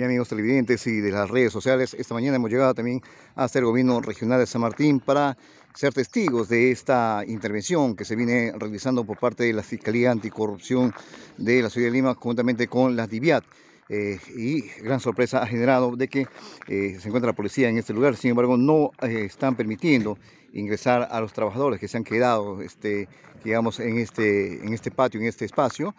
bien amigos televidentes y de las redes sociales. Esta mañana hemos llegado también hasta el gobierno regional de San Martín para ser testigos de esta intervención que se viene realizando por parte de la Fiscalía Anticorrupción de la Ciudad de Lima conjuntamente con la DIVIAT. Eh, y gran sorpresa ha generado de que eh, se encuentra la policía en este lugar, sin embargo no eh, están permitiendo ingresar a los trabajadores que se han quedado, este, digamos, este, en este patio, en este espacio.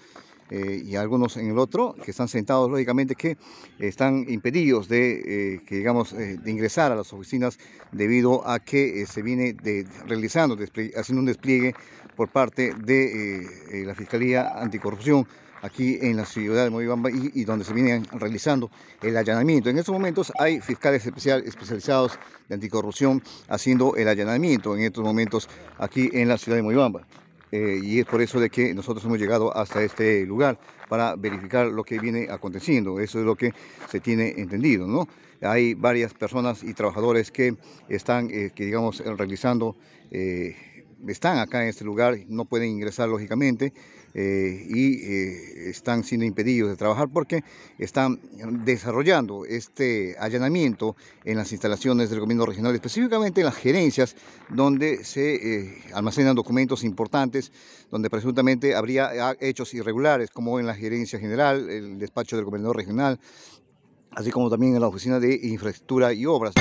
Eh, y algunos en el otro, que están sentados, lógicamente, que están impedidos de, eh, que digamos, eh, de ingresar a las oficinas debido a que se viene realizando, haciendo un despliegue por parte de la Fiscalía Anticorrupción aquí en la ciudad de Moibamba y, donde se viene realizando el allanamiento. En estos momentos hay fiscales especial, especializados de anticorrupción haciendo el allanamiento en estos momentos aquí en la ciudad de Moibamba. Eh, y es por eso de que nosotros hemos llegado hasta este lugar para verificar lo que viene aconteciendo. Eso es lo que se tiene entendido, ¿no? Hay varias personas y trabajadores que están, eh, que digamos, realizando... Eh, están acá en este lugar, no pueden ingresar lógicamente eh, y eh, están siendo impedidos de trabajar porque están desarrollando este allanamiento en las instalaciones del gobierno regional, específicamente en las gerencias donde se eh, almacenan documentos importantes, donde presuntamente habría hechos irregulares, como en la gerencia general, el despacho del gobernador regional, así como también en la oficina de infraestructura y obras.